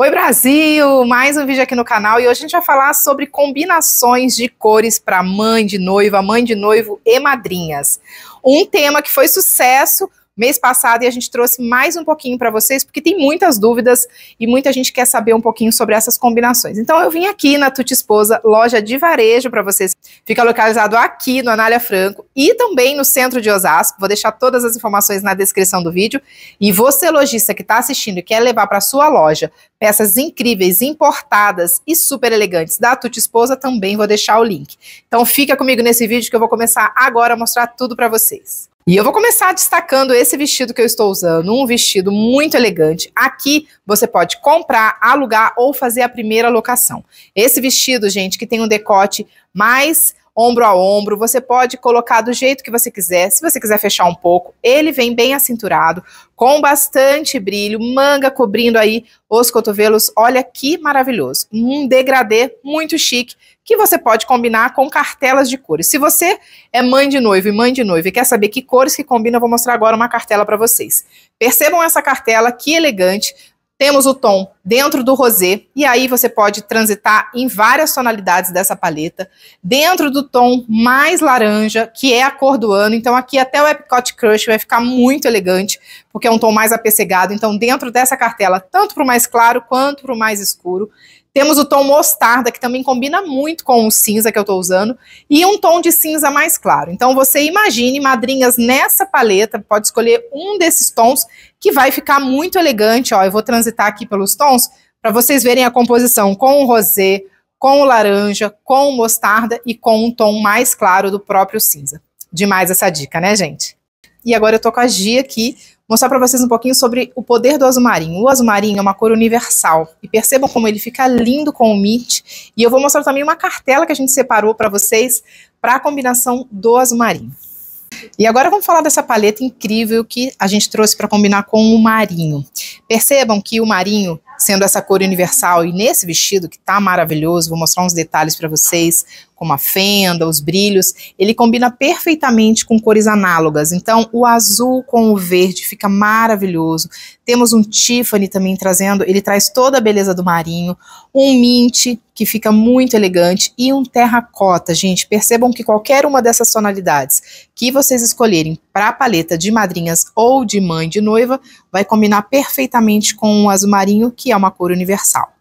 Oi Brasil, mais um vídeo aqui no canal e hoje a gente vai falar sobre combinações de cores para mãe de noiva, mãe de noivo e madrinhas. Um tema que foi sucesso mês passado e a gente trouxe mais um pouquinho para vocês, porque tem muitas dúvidas e muita gente quer saber um pouquinho sobre essas combinações. Então eu vim aqui na Tuti Esposa, loja de varejo para vocês. Fica localizado aqui no Anália Franco e também no centro de Osasco. Vou deixar todas as informações na descrição do vídeo. E você, lojista que está assistindo e quer levar para sua loja peças incríveis, importadas e super elegantes da Tuti Esposa, também vou deixar o link. Então fica comigo nesse vídeo que eu vou começar agora a mostrar tudo para vocês. E eu vou começar destacando esse vestido que eu estou usando, um vestido muito elegante. Aqui você pode comprar, alugar ou fazer a primeira locação. Esse vestido, gente, que tem um decote mais ombro a ombro, você pode colocar do jeito que você quiser, se você quiser fechar um pouco. Ele vem bem acinturado, com bastante brilho, manga cobrindo aí os cotovelos. Olha que maravilhoso. Um degradê muito chique que você pode combinar com cartelas de cores. Se você é mãe de noivo e mãe de noiva e quer saber que cores que combinam, eu vou mostrar agora uma cartela para vocês. Percebam essa cartela, que elegante. Temos o tom dentro do rosé, e aí você pode transitar em várias tonalidades dessa paleta, dentro do tom mais laranja, que é a cor do ano, então aqui até o Epcot Crush vai ficar muito elegante, porque é um tom mais apessegado, então dentro dessa cartela, tanto para o mais claro quanto para o mais escuro, temos o tom mostarda, que também combina muito com o cinza que eu estou usando, e um tom de cinza mais claro. Então você imagine madrinhas nessa paleta, pode escolher um desses tons que vai ficar muito elegante, ó. Eu vou transitar aqui pelos tons para vocês verem a composição com o rosé, com o laranja, com o mostarda e com um tom mais claro do próprio cinza. Demais essa dica, né, gente? E agora eu tô com a Gia aqui, mostrar para vocês um pouquinho sobre o poder do azul marinho. O azul marinho é uma cor universal e percebam como ele fica lindo com o mint. E eu vou mostrar também uma cartela que a gente separou para vocês para a combinação do azul marinho. E agora vamos falar dessa paleta incrível que a gente trouxe para combinar com o marinho. Percebam que o marinho sendo essa cor universal e nesse vestido que tá maravilhoso, vou mostrar uns detalhes para vocês, como a fenda, os brilhos, ele combina perfeitamente com cores análogas. Então, o azul com o verde fica maravilhoso. Temos um Tiffany também trazendo, ele traz toda a beleza do marinho, um mint que fica muito elegante e um terracota, gente. Percebam que qualquer uma dessas tonalidades que vocês escolherem para a paleta de madrinhas ou de mãe de noiva vai combinar perfeitamente com o azul marinho, que é uma cor universal.